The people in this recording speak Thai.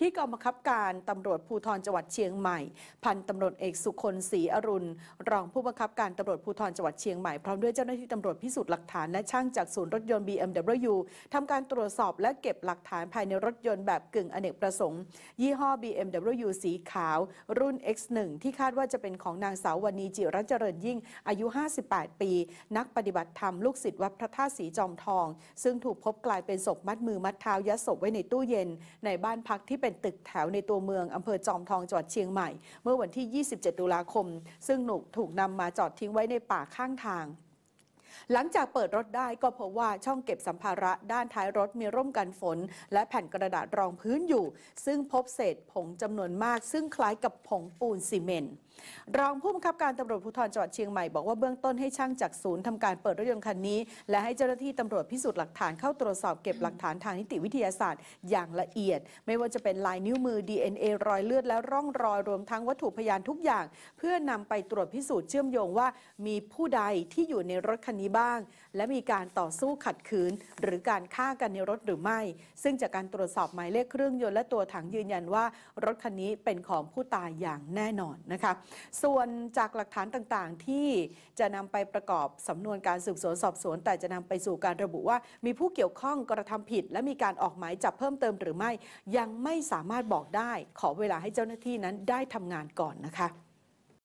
ที่กองบังคับการตำรวจภูธรจังหวัดเชียงใหม่ พันตำรวจเอกสุคนศรีอรุณรองผู้บังคับการตำรวจภูธรจังหวัดเชียงใหม่พร้อมด้วยเจ้าหน้าที่ตำรวจพิสูจน์หลักฐานและช่างจากศูนย์รถยนต์ BMW ทำการตรวจสอบและเก็บหลักฐานภายในรถยนต์แบบกึ่งอเนกประสงค์ ยี่ห้อ BMW สีขาว รุ่น X1 ที่คาดว่าจะเป็นของนางสาววณีจิรัเจริญยิ่งอายุ58ปี นักปฏิบัติธรรมลูกศิษย์วัดพระธาตุสีจอมทอง ซึ่งถูกพบกลายเป็นศพมัดมือมัดเท้ายัดศพไว้ในตู้เย็น ในบ้านพักที่เป็น็นตึกแถวในตัวเมือง อำเภอจอมทองจังหวัดเชียงใหม่ เมื่อวันที่ 27 ตุลาคม ซึ่งหนถูกนำมาจอดทิ้งไว้ในป่าข้างทางหลังจากเปิดรถได้ก็พบว่าช่องเก็บสัมภาระด้านท้ายรถมีร่มกันฝน และแผ่นกระดาษรองพื้นอยู่ ซึ่งพบเศษผงจำนวนมาก ซึ่งคล้ายกับผงปูนซีเมนต์รองผู้บังคับการตำรวจภูธรจังหวัดเชียงใหม่บอกว่าเบื้องต้นให้ช่างจากศูนย์ทำการเปิดรถยนต์คันนี้ และให้เจ้าหน้าที่ตำรวจพิสูจน์หลักฐานเข้าตรวจสอบเก็บหลักฐานทางนิติวิทยาศาสตร์ อย่างละเอียด ไม่ว่าจะเป็นลายนิ้วมือ DNA รอยเลือดและร่องรอยรวมทั้งวัตถุพยานทุกอย่าง เพื่อนำไปตรวจพิสูจน์เชื่อมโยงว่ามีผู้ใดที่อยู่ในรถคันนี้บ้างและมีการต่อสู้ขัดขืน หรือการฆ่ากันในรถหรือไม่ ซึ่งจากการตรวจสอบหมายเลขเครื่องยนต์และตัวถังยืนยันว่ารถคันนี้เป็นของผู้ตายอย่างแน่นอนนะคะ ส่วนจากหลักฐานต่างๆ ที่จะนำไปประกอบสำนวนการสืบสวนสอบสวน แต่จะนำไปสู่การระบุว่า มีผู้เกี่ยวข้องกระทำผิดและมีการออกหมายจับเพิ่มเติมหรือไม่ ยังไม่สามารถบอกได้ขอเวลาให้เจ้าหน้าที่นั้นได้ทำงานก่อนนะคะ